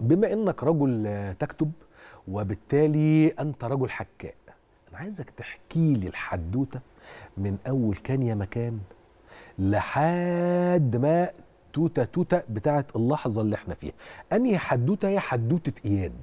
بما انك رجل آه، تكتب وبالتالي انت رجل حكاء انا عايزك تحكي لي الحدوته من اول كان يا مكان لحد ما توتة توتة بتاعت اللحظة اللي احنا فيها أنهي حدوتة هي حدوتة إياد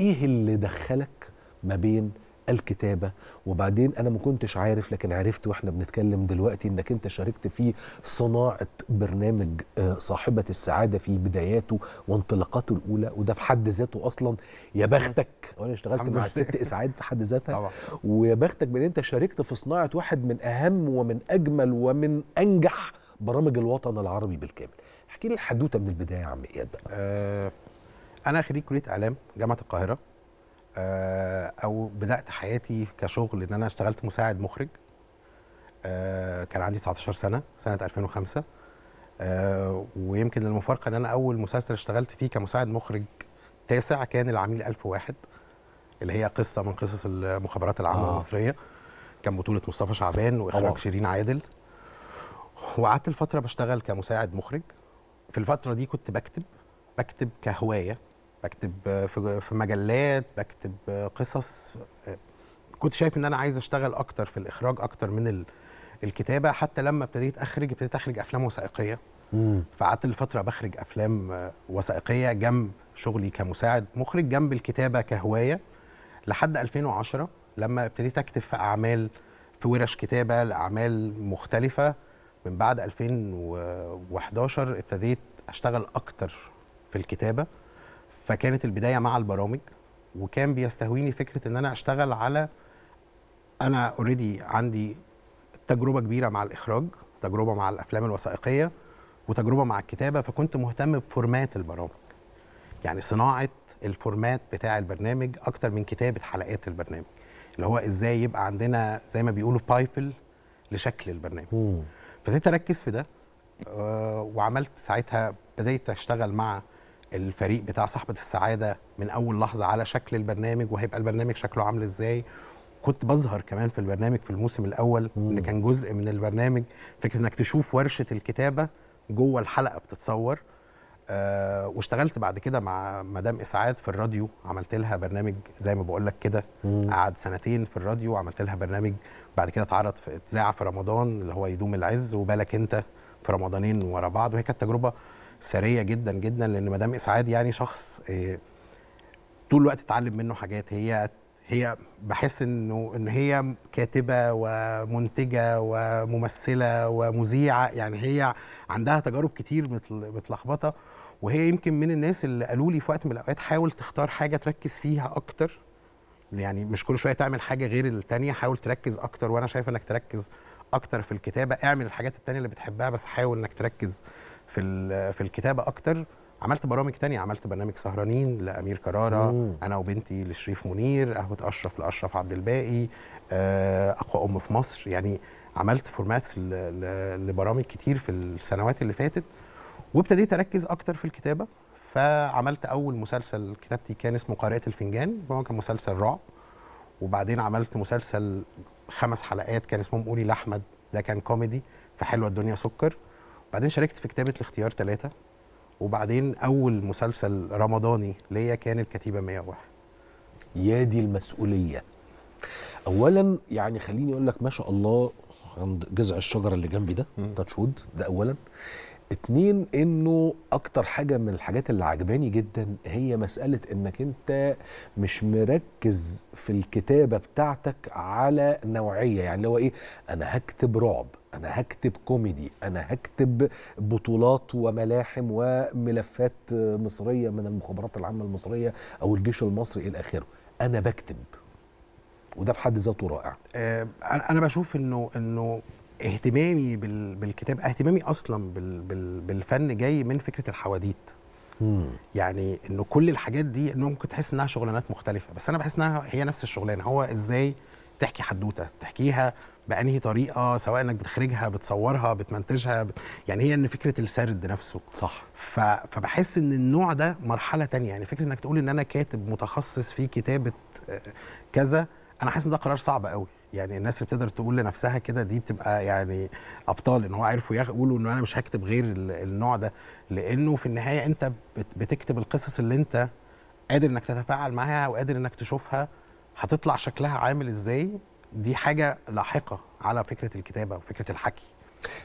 إيه اللي دخلك ما بين الكتابه وبعدين انا ما كنتش عارف لكن عرفت واحنا بنتكلم دلوقتي انك انت شاركت في صناعه برنامج آه، صاحبه السعاده في بداياته وانطلاقاته الاولى وده في حد ذاته اصلا يا بختك وانا اشتغلت مع الست اسعاد في حد ذاتها ويا بختك بان انت شاركت في صناعه واحد من اهم ومن اجمل ومن انجح برامج الوطن العربي بالكامل احكي لي الحدوته من البدايه يا عم اياد بقى أه انا خريج كليه اعلام جامعه القاهره آه، او بدات حياتي كشغل ان انا اشتغلت مساعد مخرج آه كان عندي 19 سنه سنه 2005 آه ويمكن المفارقه ان انا اول مسلسل اشتغلت فيه كمساعد مخرج تاسع كان العميل 1001 اللي هي قصه من قصص المخابرات العامه آه. المصريه كان بطوله مصطفى شعبان واخراج شيرين عادل وقعدت الفتره بشتغل كمساعد مخرج في الفتره دي كنت بكتب بكتب كهوايه بكتب في مجلات بكتب قصص كنت شايف ان انا عايز اشتغل اكتر في الاخراج اكتر من الكتابه حتى لما ابتديت اخرج ابتديت اخرج افلام وثائقيه فقعدت لفتره بخرج افلام وثائقيه جنب شغلي كمساعد مخرج جنب الكتابه كهوايه لحد 2010 لما ابتديت اكتب في اعمال في ورش كتابه لاعمال مختلفه من بعد 2011 ابتديت اشتغل اكتر في الكتابه فكانت البدايه مع البرامج وكان بيستهويني فكره ان انا اشتغل على انا اوريدي عندي تجربه كبيره مع الاخراج تجربه مع الافلام الوثائقيه وتجربه مع الكتابه فكنت مهتم بفورمات البرامج يعني صناعه الفورمات بتاع البرنامج اكتر من كتابه حلقات البرنامج اللي هو ازاي يبقى عندنا زي ما بيقولوا بايبل لشكل البرنامج فابتديت اركز في ده آه، وعملت ساعتها بدات اشتغل مع الفريق بتاع صاحبه السعاده من اول لحظه على شكل البرنامج وهيبقى البرنامج شكله عامل ازاي كنت بظهر كمان في البرنامج في الموسم الاول مم. اللي كان جزء من البرنامج فكره انك تشوف ورشه الكتابه جوه الحلقه بتتصور آه واشتغلت بعد كده مع مدام اسعاد في الراديو عملت لها برنامج زي ما بقول لك كده قعد سنتين في الراديو عملت لها برنامج بعد كده اتعرض في اتذاع في رمضان اللي هو يدوم العز وبالك انت في رمضانين ورا بعض وهي كانت تجربه ثريه جدا جدا لان مدام اسعاد يعني شخص آه، طول الوقت اتعلم منه حاجات هي هي بحس انه ان هي كاتبه ومنتجه وممثله ومذيعه يعني هي عندها تجارب كتير متلخبطه وهي يمكن من الناس اللي قالوا لي في وقت من الاوقات حاول تختار حاجه تركز فيها اكتر يعني مش كل شويه تعمل حاجه غير التانيه حاول تركز اكتر وانا شايف انك تركز اكتر في الكتابه اعمل الحاجات التانيه اللي بتحبها بس حاول انك تركز في في الكتابه اكتر عملت برامج تانية عملت برنامج سهرانين لأمير كرارة مم. أنا وبنتي لشريف منير قهوة أشرف لأشرف عبد الباقي آه، أقوى أم في مصر يعني عملت فورماتس لبرامج كتير في السنوات اللي فاتت وابتديت أركز أكتر في الكتابة فعملت أول مسلسل كتابتي كان اسمه قارئة الفنجان هو كان مسلسل رعب وبعدين عملت مسلسل خمس حلقات كان اسمهم قولي لأحمد ده كان كوميدي فحلوة الدنيا سكر بعدين شاركت في كتابه الاختيار ثلاثه وبعدين اول مسلسل رمضاني ليا كان الكتيبه 101 يا دي المسؤوليه اولا يعني خليني اقول لك ما شاء الله عند جذع الشجره اللي جنبي ده تاتش وود ده اولا اتنين انه اكتر حاجه من الحاجات اللي عجباني جدا هي مساله انك انت مش مركز في الكتابه بتاعتك على نوعيه يعني اللي هو ايه انا هكتب رعب انا هكتب كوميدي انا هكتب بطولات وملاحم وملفات مصريه من المخابرات العامه المصريه او الجيش المصري الى اخره انا بكتب وده في حد ذاته رائع آه، انا بشوف انه انه اهتمامي بالكتاب اهتمامي اصلا بالفن جاي من فكره الحواديت يعني انه كل الحاجات دي انه ممكن تحس انها شغلانات مختلفه بس انا بحس انها هي نفس الشغلانه هو ازاي تحكي حدوته تحكيها بانهي طريقه سواء انك بتخرجها بتصورها بتمنتجها بت... يعني هي ان فكره السرد نفسه صح ف... فبحس ان النوع ده مرحله تانية يعني فكره انك تقول ان انا كاتب متخصص في كتابه آه، كذا انا حاسس ان ده قرار صعب قوي يعني الناس اللي بتقدر تقول لنفسها كده دي بتبقى يعني ابطال ان هو عرفوا يقولوا ان انا مش هكتب غير النوع ده لانه في النهايه انت بتكتب القصص اللي انت قادر انك تتفاعل معاها وقادر انك تشوفها هتطلع شكلها عامل ازاي دي حاجه لاحقه على فكره الكتابه وفكره الحكي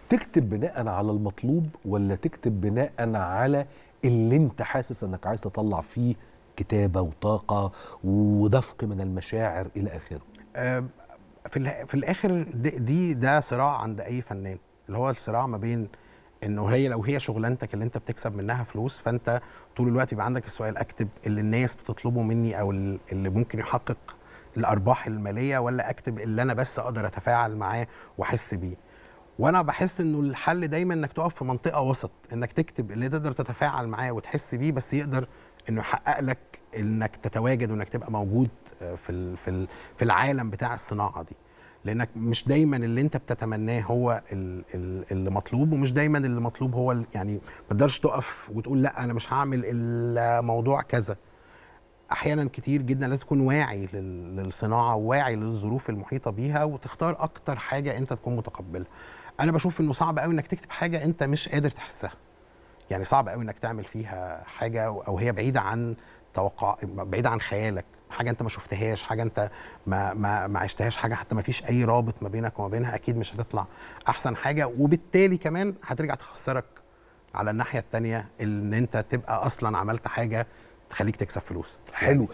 تكتب بناء على المطلوب ولا تكتب بناء على اللي انت حاسس انك عايز تطلع فيه كتابه وطاقه ودفق من المشاعر الى اخره في في الاخر دي ده صراع عند اي فنان اللي هو الصراع ما بين انه هي لو هي شغلانتك اللي انت بتكسب منها فلوس فانت طول الوقت يبقى عندك السؤال اكتب اللي الناس بتطلبه مني او اللي ممكن يحقق الارباح الماليه ولا اكتب اللي انا بس اقدر اتفاعل معاه واحس بيه وانا بحس انه الحل دايما انك تقف في منطقه وسط انك تكتب اللي تقدر تتفاعل معاه وتحس بيه بس يقدر انه يحقق لك انك تتواجد وانك تبقى موجود آه، في في في العالم بتاع الصناعه دي لانك مش دايما اللي انت بتتمناه هو اللي مطلوب ومش دايما اللي مطلوب هو يعني ما تقدرش تقف وتقول لا انا مش هعمل الموضوع كذا احيانا كتير جدا لازم تكون واعي للصناعه وواعي للظروف المحيطه بيها وتختار اكتر حاجه انت تكون متقبلها انا بشوف انه صعب قوي انك تكتب حاجه انت مش قادر تحسها يعني صعب قوي انك تعمل فيها حاجه او هي بعيده عن توقع بعيده عن خيالك حاجه انت ما شفتهاش حاجه انت ما ما ما عشتهاش حاجه حتى ما فيش اي رابط ما بينك وما بينها اكيد مش هتطلع احسن حاجه وبالتالي كمان هترجع تخسرك على الناحيه الثانيه ان انت تبقى اصلا عملت حاجه تخليك تكسب فلوس حلو